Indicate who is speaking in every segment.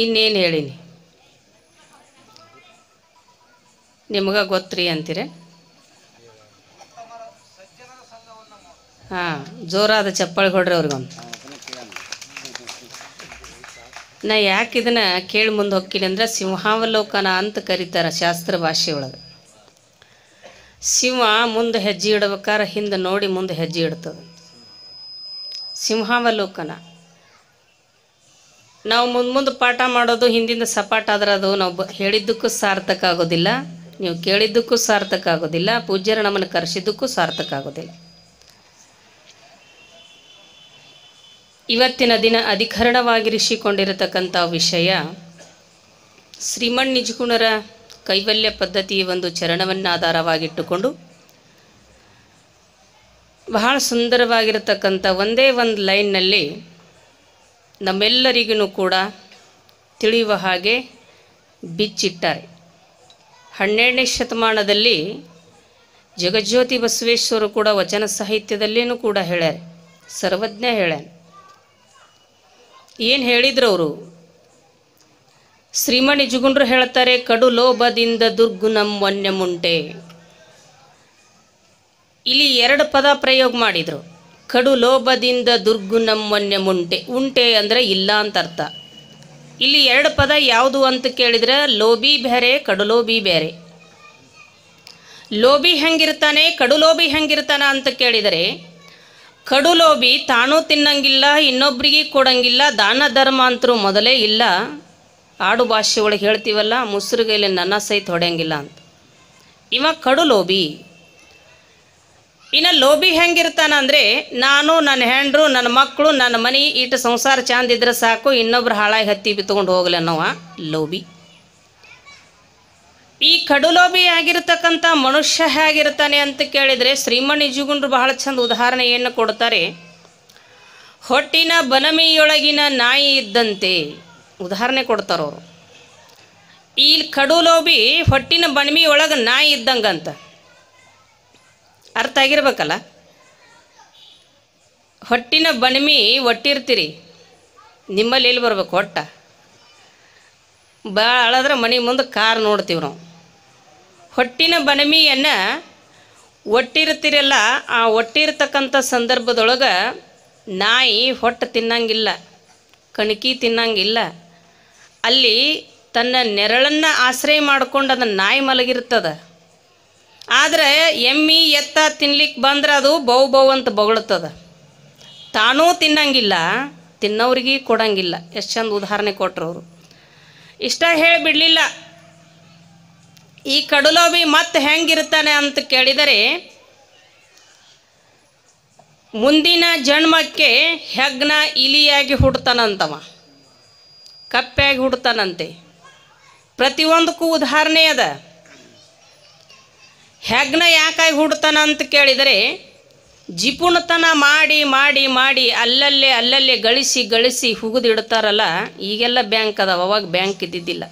Speaker 1: ನಿನ್ನೇನು ಹೇಳೀನಿ ನಿಮಗೆ ಗೊತ್ತ್ರಿ ಅಂತೀರ ಹಾಂ ಜೋರಾದ ಚಪ್ಪಾಳಿ ಕೊಡ್ರಿ ಅವ್ರಿಗೊಂದು ನಾ ಯಾಕೆ ಇದನ್ನ ಕೇಳಿ ಮುಂದೆ ಹೋಗ್ತೀನಿ ಅಂದ್ರೆ ಸಿಂಹಾವಲೋಕನ ಅಂತ ಕರೀತಾರೆ ಶಾಸ್ತ್ರ ಭಾಷೆ ಒಳಗೆ ಸಿಂಹ ಮುಂದೆ ಹೆಜ್ಜೆ ಇಡ್ಬೇಕಾದ್ರೆ ಹಿಂದೆ ನೋಡಿ ಮುಂದೆ ಹೆಜ್ಜೆ ಇಡ್ತದೆ ಸಿಂಹಾವಲೋಕನ ನಾವು ಮುಂದೆ ಮುಂದೆ ಪಾಠ ಮಾಡೋದು ಹಿಂದಿಂದ ಸಪಾಟ ಆದ್ರೆ ಅದು ನಾವು ಹೇಳಿದ್ದಕ್ಕೂ ಸಾರ್ಥಕ ಆಗೋದಿಲ್ಲ ನೀವು ಕೇಳಿದ್ದಕ್ಕೂ ಸಾರ್ಥಕ ಆಗೋದಿಲ್ಲ ಪೂಜ್ಯರು ನಮ್ಮನ್ನು ಕರೆಸಿದ್ದಕ್ಕೂ ಸಾರ್ಥಕ ಆಗೋದಿಲ್ಲ ಇವತ್ತಿನ ದಿನ ಅಧಿಕರಣವಾಗಿರಿಸಿಕೊಂಡಿರತಕ್ಕಂಥ ವಿಷಯ ಶ್ರೀಮನ್ ನಿಜಗುಣರ ಕೈವಲ್ಯ ಪದ್ಧತಿ ಒಂದು ಚರಣವನ್ನು ಆಧಾರವಾಗಿಟ್ಟುಕೊಂಡು ಬಹಳ ಸುಂದರವಾಗಿರತಕ್ಕಂಥ ಒಂದೇ ಒಂದು ಲೈನ್ನಲ್ಲಿ ನಮ್ಮೆಲ್ಲರಿಗೂ ಕೂಡ ತಿಳಿಯುವ ಹಾಗೆ ಬಿಚ್ಚಿಟ್ಟಾರೆ ಹನ್ನೆರಡನೇ ಶತಮಾನದಲ್ಲಿ ಜಗಜ್ಯೋತಿ ಬಸವೇಶ್ವರು ಕೂಡ ವಚನ ಸಾಹಿತ್ಯದಲ್ಲೇನೂ ಕೂಡ ಹೇಳ್ಯಾರೆ ಸರ್ವಜ್ಞ ಹೇಳ್ಯಾನ ಏನು ಹೇಳಿದ್ರು ಅವರು ಶ್ರೀಮಣಿ ಜುಗುಂಡ್ರು ಹೇಳ್ತಾರೆ ಕಡು ಲೋಭದಿಂದ ದುರ್ಗುಣಂ ಮುಂಟೆ ಇಲ್ಲಿ ಎರಡು ಪದ ಪ್ರಯೋಗ ಮಾಡಿದರು ಕಡು ಲೋಭದಿಂದ ದುರ್ಗುಣಮ್ಮನ್ಯ ಮುಂಟೆ ಉಂಟೆ ಅಂದರೆ ಇಲ್ಲ ಅಂತ ಅರ್ಥ ಇಲ್ಲಿ ಎರಡು ಪದ ಯಾವುದು ಅಂತ ಕೇಳಿದರೆ ಲೋಬಿ ಬೇರೆ ಕಡುಲೋಬಿ ಬೇರೆ ಲೋಬಿ ಹೆಂಗಿರ್ತಾನೆ ಕಡುಲೋಬಿ ಹೆಂಗಿರ್ತಾನ ಅಂತ ಕೇಳಿದರೆ ಕಡುಲೋಬಿ ತಾನೂ ತಿನ್ನಂಗಿಲ್ಲ ಇನ್ನೊಬ್ರಿಗೆ ಕೊಡಂಗಿಲ್ಲ ದಾನ ಧರ್ಮ ಅಂತರೂ ಮೊದಲೇ ಇಲ್ಲ ಆಡು ಭಾಷೆ ಒಳಗೆ ಹೇಳ್ತೀವಲ್ಲ ಮುಸುರುಗೈಲಿ ನನ್ನ ಸಹಿತ ಹೊಡೆಯಂಗಿಲ್ಲ ಅಂತ ಇವ ಕಡುಲೋಬಿ ಇನ್ನು ಲೋಬಿ ಹೆಂಗಿರ್ತಾನ ಅಂದರೆ ನಾನು ನನ್ನ ಹೆಂಡ್ರು ನನ್ನ ಮಕ್ಕಳು ನನ್ನ ಮನೆ ಇಟ್ಟು ಸಂಸಾರ ಚಂದ ಇದ್ರೆ ಸಾಕು ಇನ್ನೊಬ್ರು ಹಾಳಾಗಿ ಹತ್ತಿ ಬಿತ್ಕೊಂಡು ಹೋಗಲಿ ಅನ್ನೋವ ಲೋಬಿ ಈ ಲೋಬಿ ಆಗಿರ್ತಕ್ಕಂಥ ಮನುಷ್ಯ ಹೇಗಿರ್ತಾನೆ ಅಂತ ಕೇಳಿದರೆ ಶ್ರೀಮಣಿ ಜುಗುಂಡ್ರು ಬಹಳ ಚಂದ ಉದಾಹರಣೆಯನ್ನು ಕೊಡ್ತಾರೆ ಹೊಟ್ಟಿನ ಬನಮಿಯೊಳಗಿನ ನಾಯಿ ಇದ್ದಂತೆ ಉದಾಹರಣೆ ಕೊಡ್ತಾರವರು ಈ ಲೋಬಿ ಹೊಟ್ಟಿನ ಬನಮಿಯೊಳಗೆ ನಾಯಿ ಇದ್ದಂಗಂತ ಅರ್ಥ ಆಗಿರ್ಬೇಕಲ್ಲ ಹೊಟ್ಟಿನ ಬಣಮಿ ಒಟ್ಟಿರ್ತೀರಿ ನಿಮ್ಮಲ್ಲಿ ಎಲ್ಲಿ ಬರ್ಬೇಕು ಹೊಟ್ಟ ಭಾಳದ್ರೆ ಮನೆ ಮುಂದೆ ಕಾರ್ ನೋಡ್ತೀವಿ ನಾವು ಹೊಟ್ಟಿನ ಬಣಮಿಯನ್ನು ಒಟ್ಟಿರ್ತಿರಲ್ಲ ಆ ಒಟ್ಟಿರ್ತಕ್ಕಂಥ ಸಂದರ್ಭದೊಳಗೆ ನಾಯಿ ಹೊಟ್ಟೆ ತಿನ್ನಂಗಿಲ್ಲ ಕಣಕಿ ತಿನ್ನಂಗಿಲ್ಲ ಅಲ್ಲಿ ತನ್ನ ನೆರಳನ್ನು ಆಶ್ರಯ ಮಾಡ್ಕೊಂಡು ಅದನ್ನು ನಾಯಿ ಮಲಗಿರ್ತದ ಆದರೆ ಎಮ್ಮಿ ಎತ್ತ ತಿನ್ಲಿಕ್ಕೆ ಬಂದ್ರೆ ಅದು ಬೌ ಬೌ ಅಂತ ಬೊಗಳುತ್ತದೆ ತಾನೂ ತಿನ್ನಂಗಿಲ್ಲ ತಿನ್ನೋರಿಗೆ ಕೊಡಂಗಿಲ್ಲ ಎಷ್ಟು ಚಂದ ಉದಾಹರಣೆ ಕೊಟ್ಟರು ಅವರು ಇಷ್ಟ ಹೇಳಿಬಿಡಲಿಲ್ಲ ಈ ಕಡಲೋಬಿ ಮತ್ತೆ ಹೆಂಗಿರ್ತಾನೆ ಅಂತ ಕೇಳಿದರೆ ಮುಂದಿನ ಜನ್ಮಕ್ಕೆ ಹೆಗ್ನ ಇಲಿಯಾಗಿ ಹುಡ್ತಾನಂತವ ಕಪ್ಪೆಯಾಗಿ ಹುಡ್ತಾನಂತೆ ಪ್ರತಿಯೊಂದಕ್ಕೂ ಉದಾಹರಣೆ ಅದ ಹೆಗ್ನ ಯಾಕಾಗಿ ಹುಡ್ತಾನ ಅಂತ ಕೇಳಿದರೆ ಜಿಪುಣತನ ಮಾಡಿ ಮಾಡಿ ಮಾಡಿ ಅಲ್ಲಲ್ಲೇ ಅಲ್ಲಲ್ಲೇ ಗಳಿಸಿ ಗಳಿಸಿ ಹುಗಿದಿಡ್ತಾರಲ್ಲ ಈಗೆಲ್ಲ ಬ್ಯಾಂಕ್ ಅದಾವ ಅವಾಗ ಬ್ಯಾಂಕ್ ಇದ್ದಿದ್ದಿಲ್ಲ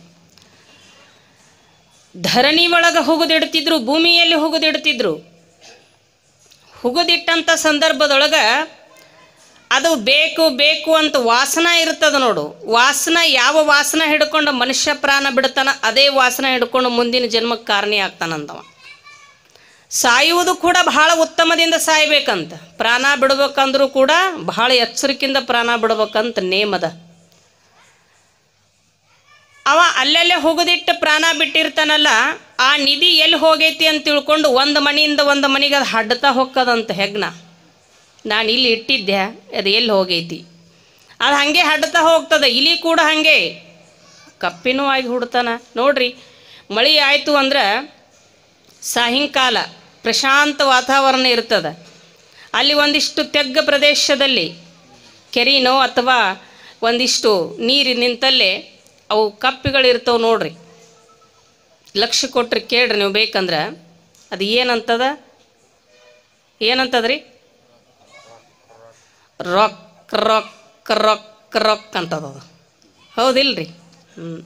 Speaker 1: ಧರಣಿ ಒಳಗೆ ಹುಗಿದಿಡ್ತಿದ್ರು ಭೂಮಿಯಲ್ಲಿ ಹುಗಿದಿಡ್ತಿದ್ರು ಹುಗಿದಿಟ್ಟಂಥ ಸಂದರ್ಭದೊಳಗೆ ಅದು ಬೇಕು ಬೇಕು ಅಂತ ವಾಸನ ಇರ್ತದ ನೋಡು ವಾಸನ ಯಾವ ವಾಸನ ಹಿಡ್ಕೊಂಡು ಮನುಷ್ಯ ಪ್ರಾಣ ಬಿಡ್ತಾನ ಅದೇ ವಾಸನ ಹಿಡ್ಕೊಂಡು ಮುಂದಿನ ಜನ್ಮಕ್ಕೆ ಕಾರಣ ಆಗ್ತಾನಂದವ ಸಾಯುವುದು ಕೂಡ ಬಹಳ ಉತ್ತಮದಿಂದ ಸಾಯ್ಬೇಕಂತ ಪ್ರಾಣ ಬಿಡ್ಬೇಕಂದ್ರೂ ಕೂಡ ಬಹಳ ಎಚ್ಚರಿಕೆಯಿಂದ ಪ್ರಾಣ ಬಿಡ್ಬೇಕಂತ ನೇಮದ ಅವ ಅಲ್ಲಲ್ಲೇ ಹೋಗದಿಟ್ಟು ಪ್ರಾಣ ಬಿಟ್ಟಿರ್ತಾನಲ್ಲ ಆ ನಿಧಿ ಎಲ್ಲಿ ಹೋಗೈತಿ ಅಂತ ತಿಳ್ಕೊಂಡು ಒಂದು ಮನೆಯಿಂದ ಒಂದು ಮನೆಗೆ ಅದು ಹಡ್ತಾ ಹೊಕ್ಕದಂತ ಹೆಗ್ನ ನಾನು ಇಲ್ಲಿ ಇಟ್ಟಿದ್ದೆ ಅದು ಎಲ್ಲಿ ಹೋಗೈತಿ ಅದು ಹಾಗೆ ಹಡ್ತಾ ಹೋಗ್ತದೆ ಇಲ್ಲಿ ಕೂಡ ಹಾಗೆ ಕಪ್ಪಿನೂ ಆಗಿ ಹುಡ್ತಾನ ನೋಡ್ರಿ ಮಳೆ ಆಯಿತು ಅಂದ್ರೆ ಸಾಯಂಕಾಲ ಪ್ರಶಾಂತ ವಾತಾವರಣ ಇರ್ತದೆ ಅಲ್ಲಿ ಒಂದಿಷ್ಟು ತೆಗ್ಗ ಪ್ರದೇಶದಲ್ಲಿ ಕೆರಿನೋ ಅಥವಾ ಒಂದಿಷ್ಟು ನೀರು ನಿಂತಲ್ಲೇ ಅವು ಕಪ್ಪಿಗಳಿರ್ತವೆ ನೋಡ್ರಿ ಲಕ್ಷ ಕೊಟ್ಟರೆ ಕೇಳ್ರಿ ನೀವು ಬೇಕಂದ್ರೆ ಅದು ಏನಂತದ ಏನಂತದ್ರಿ ರೊಕ್ ರೊಕ್ ರೊಕ್ ರೊಕ್ ಅಂತದದು ಹೌದಿಲ್ರಿ ಹ್ಞೂ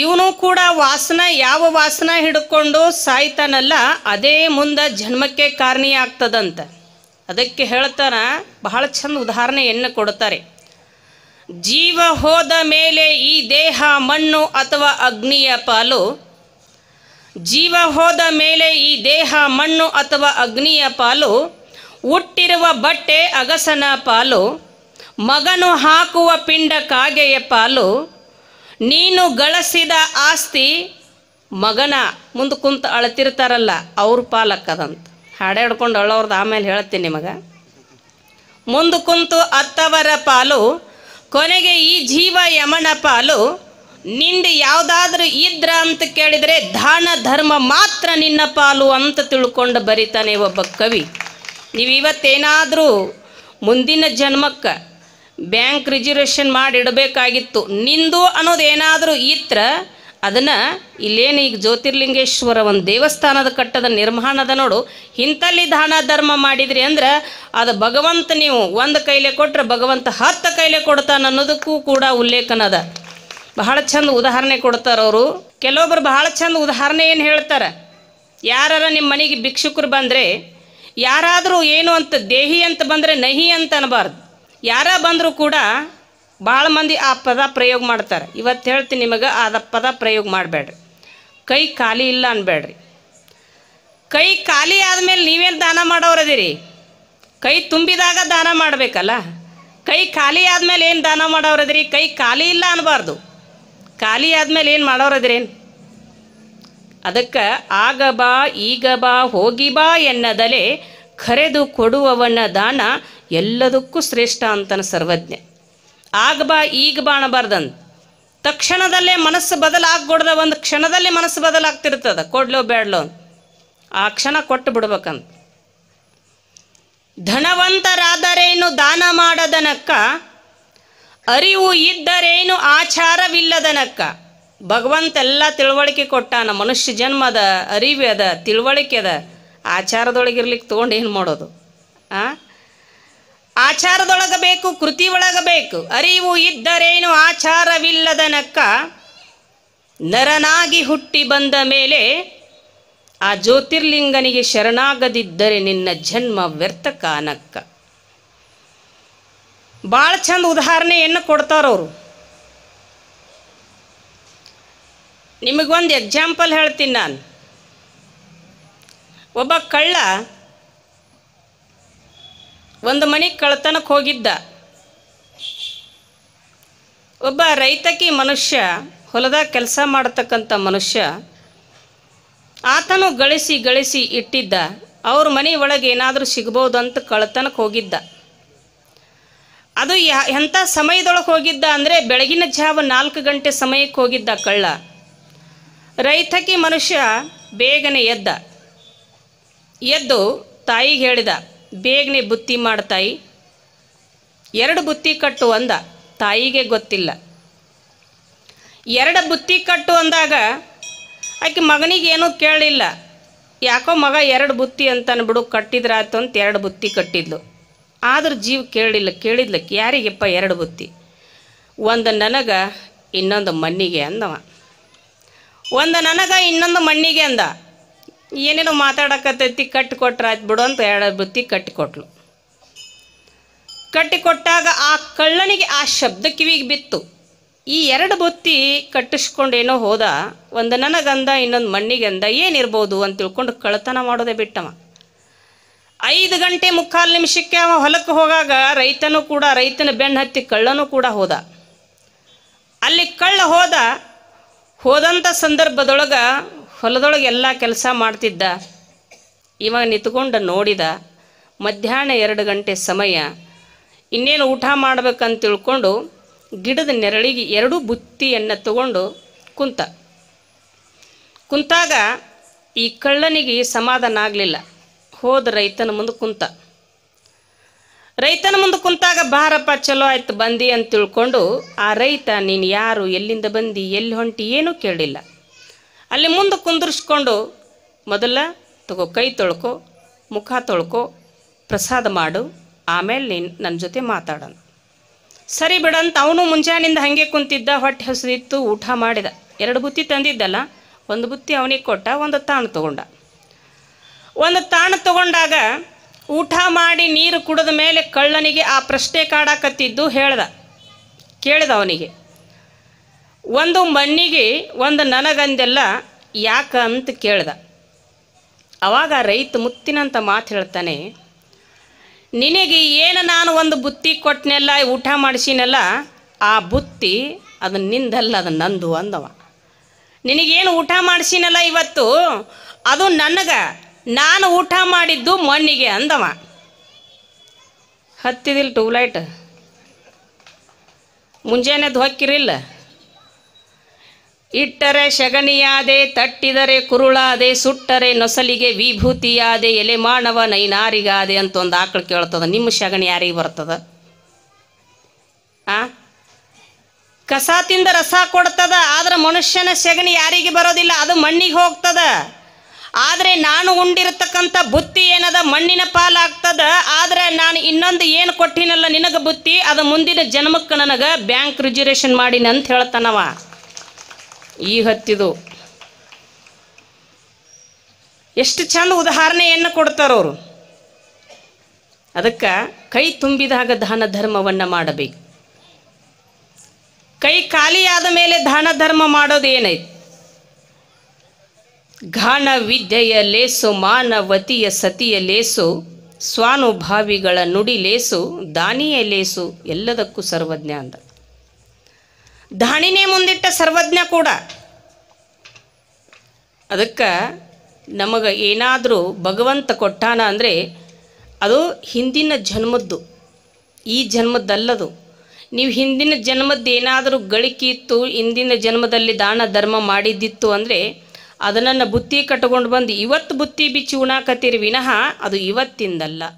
Speaker 1: ಇವನು ಕೂಡ ವಾಸನ ಯಾವ ವಾಸನ ಹಿಡ್ಕೊಂಡು ಸಾಯ್ತಾನಲ್ಲ ಅದೇ ಮುಂದೆ ಜನ್ಮಕ್ಕೆ ಕಾರಣಿಯಾಗ್ತದಂತ ಅದಕ್ಕೆ ಹೇಳ್ತಾನ ಬಹಳ ಚಂದ ಉದಾಹರಣೆಯನ್ನು ಕೊಡ್ತಾರೆ ಜೀವ ಹೋದ ಮೇಲೆ ಈ ದೇಹ ಮಣ್ಣು ಅಥವಾ ಅಗ್ನಿಯ ಪಾಲು ಜೀವ ಹೋದ ಮೇಲೆ ಈ ದೇಹ ಮಣ್ಣು ಅಥವಾ ಅಗ್ನಿಯ ಪಾಲು ಹುಟ್ಟಿರುವ ಬಟ್ಟೆ ಅಗಸನ ಪಾಲು ಮಗನು ಹಾಕುವ ಪಿಂಡ ಕಾಗೆಯ ಪಾಲು ನೀನು ಗಳಿಸಿದ ಆಸ್ತಿ ಮಗನ ಮುಂದೆ ಕುಂತು ಅಳತಿರ್ತಾರಲ್ಲ ಅವ್ರ ಪಾಲಕ್ಕದಂತ ಹಾಡಾಡ್ಕೊಂಡು ಅಳೋರ್ದು ಆಮೇಲೆ ಹೇಳ್ತೀನಿ ನಿಮಗೆ ಮುಂದೆ ಕುಂತು ಅತ್ತವರ ಪಾಲು ಕೊನೆಗೆ ಈ ಜೀವ ಯಮನ ಪಾಲು ನಿಂದು ಯಾವುದಾದ್ರೂ ಇದ್ರ ಅಂತ ಕೇಳಿದರೆ ದಾನ ಧರ್ಮ ಮಾತ್ರ ನಿನ್ನ ಪಾಲು ಅಂತ ತಿಳ್ಕೊಂಡು ಬರಿತಾನೆ ಒಬ್ಬ ಕವಿ ನೀವು ಇವತ್ತೇನಾದರೂ ಮುಂದಿನ ಜನ್ಮಕ್ಕೆ ಬ್ಯಾಂಕ್ ರಿಜರ್ವೇಷನ್ ಮಾಡಿ ಇಡಬೇಕಾಗಿತ್ತು ನಿಂದು ಅನ್ನೋದು ಏನಾದರೂ ಇತ್ರ ಅದನ್ನು ಇಲ್ಲೇನು ಈಗ ಜ್ಯೋತಿರ್ಲಿಂಗೇಶ್ವರ ಒಂದು ದೇವಸ್ಥಾನದ ಕಟ್ಟದ ನಿರ್ಮಾಣದ ನೋಡು ಇಂಥಲ್ಲಿ ದಾನ ಧರ್ಮ ಮಾಡಿದ್ರಿ ಅಂದ್ರೆ ಅದು ಭಗವಂತ ನೀವು ಒಂದು ಕೈಲೆ ಕೊಟ್ಟರೆ ಭಗವಂತ ಹತ್ತು ಕೈಲೆ ಕೊಡ್ತಾನೆ ಅನ್ನೋದಕ್ಕೂ ಕೂಡ ಉಲ್ಲೇಖನದ ಬಹಳ ಚಂದ ಉದಾಹರಣೆ ಕೊಡ್ತಾರೆ ಅವರು ಕೆಲವೊಬ್ರು ಬಹಳ ಚಂದ ಉದಾಹರಣೆ ಏನು ಹೇಳ್ತಾರೆ ಯಾರಾರ ನಿಮ್ಮ ಮನೆಗೆ ಭಿಕ್ಷುಕರು ಬಂದರೆ ಯಾರಾದರೂ ಏನು ಅಂತ ದೇಹಿ ಅಂತ ಬಂದರೆ ನಹಿ ಅಂತ ಅನ್ನಬಾರ್ದು ಯಾರ ಬಂದರೂ ಕೂಡ ಭಾಳ ಮಂದಿ ಆ ಪದ ಪ್ರಯೋಗ ಮಾಡ್ತಾರೆ ಇವತ್ತು ಹೇಳ್ತೀನಿ ನಿಮಗೆ ಆ ಪದ ಪ್ರಯೋಗ ಮಾಡಬೇಡ್ರಿ ಕೈ ಖಾಲಿ ಇಲ್ಲ ಅನ್ಬೇಡ್ರಿ ಕೈ ಖಾಲಿ ಆದಮೇಲೆ ನೀವೇನು ದಾನ ಮಾಡೋರದಿರಿ ಕೈ ತುಂಬಿದಾಗ ದಾನ ಮಾಡಬೇಕಲ್ಲ ಕೈ ಖಾಲಿ ಆದಮೇಲೆ ಏನು ದಾನ ಮಾಡೋರದಿರಿ ಕೈ ಖಾಲಿ ಇಲ್ಲ ಅನ್ನಬಾರ್ದು ಖಾಲಿ ಆದಮೇಲೆ ಏನು ಮಾಡೋರದಿರೇನು ಅದಕ್ಕೆ ಆಗ ಬಾ ಈಗ ಬಾ ಹೋಗಿ ಬಾ ಎನ್ನದಲೇ ಕರೆದು ಕೊಡುವವನ ದಾನ ಎಲ್ಲದಕ್ಕೂ ಶ್ರೇಷ್ಠ ಅಂತನ ಸರ್ವಜ್ಞ ಆಗ ಬಾ ಈಗ ಬಾ ತಕ್ಷಣದಲ್ಲೇ ಮನಸ್ಸು ಬದಲಾಗ್ಬಿಡ್ದ ಒಂದು ಕ್ಷಣದಲ್ಲೇ ಮನಸ್ಸು ಬದಲಾಗ್ತಿರ್ತದ ಕೊಡ್ಲೋ ಬೇಡ್ಲೋ ಆ ಕ್ಷಣ ಕೊಟ್ಟು ಬಿಡ್ಬೇಕಂತ ಧನವಂತರಾದರೇನು ದಾನ ಮಾಡದನಕ್ಕ ಅರಿವು ಇದ್ದರೇನು ಆಚಾರವಿಲ್ಲದನಕ್ಕ ಭಗವಂತ ಎಲ್ಲ ತಿಳುವಳಿಕೆ ಕೊಟ್ಟಾನ ಮನುಷ್ಯ ಜನ್ಮದ ಅರಿವು ಅದ ತಿಳುವಳಿಕೆ ಅದ ಆಚಾರದೊಳಗಿರ್ಲಿಕ್ಕೆ ತೊಗೊಂಡು ಏನು ಮಾಡೋದು ಆ ಆಚಾರದೊಳಗೆ ಬೇಕು ಕೃತಿ ಒಳಗೆ ಬೇಕು ಅರಿವು ಇದ್ದರೇನು ಆಚಾರವಿಲ್ಲದನಕ್ಕ ನರನಾಗಿ ಹುಟ್ಟಿ ಬಂದ ಮೇಲೆ ಆ ಜ್ಯೋತಿರ್ಲಿಂಗನಿಗೆ ಶರಣಾಗದಿದ್ದರೆ ನಿನ್ನ ಜನ್ಮ ವ್ಯರ್ಥಕ ಅನಕ್ಕ ಭಾಳ ಚಂದ ಉದಾಹರಣೆಯನ್ನು ಕೊಡ್ತಾರವರು ನಿಮಗೊಂದು ಎಕ್ಸಾಂಪಲ್ ಹೇಳ್ತೀನಿ ನಾನು ಒಬ್ಬ ಕಳ್ಳ ಒಂದು ಮನೆ ಕಳ್ತನಕ್ಕೆ ಹೋಗಿದ್ದ ಒಬ್ಬ ರೈತಕಿ ಮನುಷ್ಯ ಹೊಲದಾಗ ಕೆಲಸ ಮಾಡತಕ್ಕಂಥ ಮನುಷ್ಯ ಆತನು ಗಳಿಸಿ ಗಳಿಸಿ ಇಟ್ಟಿದ್ದ ಅವ್ರ ಮನೆ ಒಳಗೆ ಏನಾದರೂ ಸಿಗ್ಬೋದು ಅಂತ ಕಳ್ತನಕ್ಕೆ ಹೋಗಿದ್ದ ಅದು ಯಾ ಎಂಥ ಸಮಯದೊಳಗೆ ಹೋಗಿದ್ದ ಅಂದರೆ ಬೆಳಗಿನ ಜಾವ ನಾಲ್ಕು ಗಂಟೆ ಸಮಯಕ್ಕೆ ಹೋಗಿದ್ದ ಕಳ್ಳ ರೈತಕಿ ಮನುಷ್ಯ ಬೇಗನೆ ಎದ್ದ ಎದ್ದು ತಾಯಿಗೆ ಹೇಳಿದ ಬೇಗನೆ ಬುತ್ತಿ ತಾಯಿ ಎರಡು ಬುತ್ತಿ ಕಟ್ಟು ಅಂದ ತಾಯಿಗೆ ಗೊತ್ತಿಲ್ಲ ಎರಡು ಬುತ್ತಿ ಕಟ್ಟು ಅಂದಾಗ ಆಕೆ ಮಗನಿಗೇನೂ ಕೇಳಲಿಲ್ಲ ಯಾಕೋ ಮಗ ಎರಡು ಬುತ್ತಿ ಅಂತಾನು ಬಿಡು ಕಟ್ಟಿದ್ರಾಯ್ತು ಅಂತ ಎರಡು ಬುತ್ತಿ ಕಟ್ಟಿದ್ಲು ಆದ್ರೆ ಜೀವ ಕೇಳಿಲ್ಲ ಕೇಳಿದ್ಲಕ್ಕೆ ಯಾರಿಗೆಪ್ಪ ಎರಡು ಬುತ್ತಿ ಒಂದು ನನಗೆ ಇನ್ನೊಂದು ಮಣ್ಣಿಗೆ ಅಂದವ ಒಂದು ನನಗ ಇನ್ನೊಂದು ಮಣ್ಣಿಗೆ ಅಂದ ಏನೇನೋ ಮಾತಾಡಕತ್ತೈತಿ ಕಟ್ಟಿ ಕೊಟ್ರೆ ಆಯ್ತು ಬಿಡು ಅಂತ ಎರಡು ಬುತ್ತಿ ಕಟ್ಟಿ ಕೊಟ್ಟಾಗ ಆ ಕಳ್ಳನಿಗೆ ಆ ಶಬ್ದ ಕಿವಿಗೆ ಬಿತ್ತು ಈ ಎರಡು ಬುತ್ತಿ ಕಟ್ಟಿಸ್ಕೊಂಡೇನೋ ಹೋದ ಒಂದು ನನಗಂದ ಇನ್ನೊಂದು ಮಣ್ಣಿಗೆ ಅಂದ ಏನಿರ್ಬೋದು ಅಂತ ತಿಳ್ಕೊಂಡು ಕಳ್ಳತನ ಮಾಡೋದೇ ಬಿಟ್ಟವ ಐದು ಗಂಟೆ ಮುಕ್ಕಾಲು ನಿಮಿಷಕ್ಕೆ ಅವ ಹೊಲಕ್ಕೆ ಹೋಗಾಗ ರೈತನೂ ಕೂಡ ರೈತನ ಬೆನ್ನು ಹತ್ತಿ ಕಳ್ಳನೂ ಕೂಡ ಹೋದ ಅಲ್ಲಿ ಕಳ್ಳ ಹೋದ ಹೋದಂಥ ಸಂದರ್ಭದೊಳಗೆ ಹೊಲದೊಳಗೆ ಎಲ್ಲ ಕೆಲಸ ಮಾಡ್ತಿದ್ದ ಇವಾಗ ನಿಂತ್ಕೊಂಡು ನೋಡಿದ ಮಧ್ಯಾಹ್ನ ಎರಡು ಗಂಟೆ ಸಮಯ ಇನ್ನೇನು ಊಟ ಮಾಡ್ಬೇಕಂತ ತಿಳ್ಕೊಂಡು ಗಿಡದ ನೆರಳಿಗೆ ಎರಡು ಬುತ್ತಿಯನ್ನು ತಗೊಂಡು ಕುಂತ ಕುಂತಾಗ ಈ ಕಳ್ಳನಿಗೆ ಸಮಾಧಾನ ಆಗಲಿಲ್ಲ ಹೋದ ರೈತನ ಮುಂದೆ ಕುಂತ ರೈತನ ಮುಂದೆ ಕುಂತಾಗ ಬಾರಪ್ಪ ಚಲೋ ಆಯ್ತು ಬಂದಿ ಅಂತ ತಿಳ್ಕೊಂಡು ಆ ರೈತ ನೀನು ಯಾರು ಎಲ್ಲಿಂದ ಬಂದು ಎಲ್ಲಿ ಹೊಂಟಿ ಏನೂ ಕೇಳಿಲ್ಲ ಅಲ್ಲಿ ಮುಂದೆ ಕುಂದರ್ಸ್ಕೊಂಡು ಮೊದಲ ತಗೋ ಕೈ ತೊಳ್ಕೊ ಮುಖ ತೊಳ್ಕೊ ಪ್ರಸಾದ ಮಾಡು ಆಮೇಲೆ ನೀನು ನನ್ನ ಜೊತೆ ಮಾತಾಡೋಣ ಸರಿ ಬಿಡಂತ ಅವನು ಮುಂಜಾನಿಂದ ಹಾಗೆ ಕುಂತಿದ್ದ ಹೊಟ್ಟೆ ಹಸಿದಿತ್ತು ಊಟ ಮಾಡಿದ ಎರಡು ಬುತ್ತಿ ತಂದಿದ್ದಲ್ಲ ಒಂದು ಬುತ್ತಿ ಅವನಿಗೆ ಕೊಟ್ಟ ಒಂದು ತಾಣ ತಗೊಂಡ ಒಂದು ತಾಣ ತಗೊಂಡಾಗ ಊಟ ಮಾಡಿ ನೀರು ಕುಡಿದ ಮೇಲೆ ಕಳ್ಳನಿಗೆ ಆ ಪ್ರಶ್ನೆ ಕಾಡಾಕತ್ತಿದ್ದು ಹೇಳ್ದ ಕೇಳಿದ ಅವನಿಗೆ ಒಂದು ಮಣ್ಣಿಗೆ ಒಂದು ನನಗಂದೆಲ್ಲ ಯಾಕೆ ಅಂತ ಕೇಳ್ದ ಅವಾಗ ರೈತ ಮುತ್ತಿನಂತ ಮಾತು ಹೇಳ್ತಾನೆ ನಿನಗೆ ಏನು ನಾನು ಒಂದು ಬುತ್ತಿ ಕೊಟ್ಟನೆಲ್ಲ ಊಟ ಮಾಡಿಸಿನೆಲ್ಲ ಆ ಬುತ್ತಿ ಅದು ನಿಂದಲ್ಲ ಅದು ನಂದು ಅಂದವ ನಿನಗೇನು ಊಟ ಮಾಡಿಸಿನಲ್ಲ ಇವತ್ತು ಅದು ನನಗೆ ನಾನು ಊಟ ಮಾಡಿದ್ದು ಮಣ್ಣಿಗೆ ಅಂದವ ಹತ್ತಿದಿಲ್ಲ ಟ್ಯೂಬ್ಲೈಟ್ ಮುಂಜಾನೆದ್ದು ಹೊಕ್ಕಿರಿಲ್ಲ ಇಟ್ಟರೆ ಶಗಣಿಯಾದೆ ತಟ್ಟಿದರೆ ಕುರುಳಾದೆ ಸುಟ್ಟರೆ ನೊಸಲಿಗೆ ವಿಭೂತಿಯಾದೆ ಎಲೆ ಮಾನವ ನೈನಾರಿಗಾದೆ ಅಂತ ಒಂದು ಆಕಳು ಕೇಳ್ತದ ನಿಮ್ಮ ಶಗಣಿ ಯಾರಿಗೆ ಬರ್ತದ ಆ ಕಸ ತಿಂದ ರಸ ಕೊಡ್ತದ ಆದ್ರೆ ಮನುಷ್ಯನ ಶಗಣಿ ಯಾರಿಗೆ ಬರೋದಿಲ್ಲ ಅದು ಮಣ್ಣಿಗೆ ಹೋಗ್ತದ ಆದರೆ ನಾನು ಉಂಡಿರತಕ್ಕಂಥ ಬುತ್ತಿ ಏನದ ಮಣ್ಣಿನ ಪಾಲಾಗ್ತದ ಆದರೆ ನಾನು ಇನ್ನೊಂದು ಏನು ಕೊಟ್ಟಿನಲ್ಲ ನಿನಗೆ ಬುತ್ತಿ ಅದು ಮುಂದಿನ ಜನ್ಮಕ್ಕೆ ನನಗೆ ಬ್ಯಾಂಕ್ ರಿಜಿಸ್ಟ್ರೇಷನ್ ಮಾಡಿನ ಅಂತ ಹೇಳ್ತಾನವ ಈ ಹತ್ತಿದು ಎಷ್ಟು ಚಂದ ಉದಾಹರಣೆಯನ್ನು ಕೊಡ್ತಾರವರು ಅದಕ್ಕೆ ಕೈ ತುಂಬಿದಾಗ ದಾನ ಧರ್ಮವನ್ನು ಮಾಡಬೇಕು ಕೈ ಖಾಲಿಯಾದ ಮೇಲೆ ದಾನ ಧರ್ಮ ಮಾಡೋದು ಏನೈತಿ ಘಾನ ವಿದ್ಯೆಯ ಲೇಸು ಮಾನವತಿಯ ಸತಿಯ ಲೇಸು ಸ್ವಾನುಭಾವಿಗಳ ನುಡಿ ಲೇಸು ದಾನಿಯ ಲೇಸು ಎಲ್ಲದಕ್ಕೂ ಸರ್ವಜ್ಞ ಅಂದ ದಾಣಿನೇ ಮುಂದಿಟ್ಟ ಸರ್ವಜ್ಞ ಕೂಡ ಅದಕ್ಕೆ ನಮಗೆ ಏನಾದರೂ ಭಗವಂತ ಕೊಟ್ಟಾನ ಅಂದರೆ ಅದು ಹಿಂದಿನ ಜನ್ಮದ್ದು ಈ ಜನ್ಮದ್ದಲ್ಲದು ನೀವು ಹಿಂದಿನ ಜನ್ಮದ್ದು ಏನಾದರೂ ಗಳಿಕೆ ಇತ್ತು ಹಿಂದಿನ ಜನ್ಮದಲ್ಲಿ ದಾನ ಧರ್ಮ ಮಾಡಿದ್ದಿತ್ತು ಅಂದರೆ ಅದನ್ನು ಬುತ್ತಿ ಕಟ್ಕೊಂಡು ಬಂದು ಇವತ್ತು ಬುತ್ತಿ ಬಿಚ್ಚಿ ಉಣಾಕತ್ತೀರಿ ವಿನಃ ಅದು ಇವತ್ತಿಂದಲ್ಲ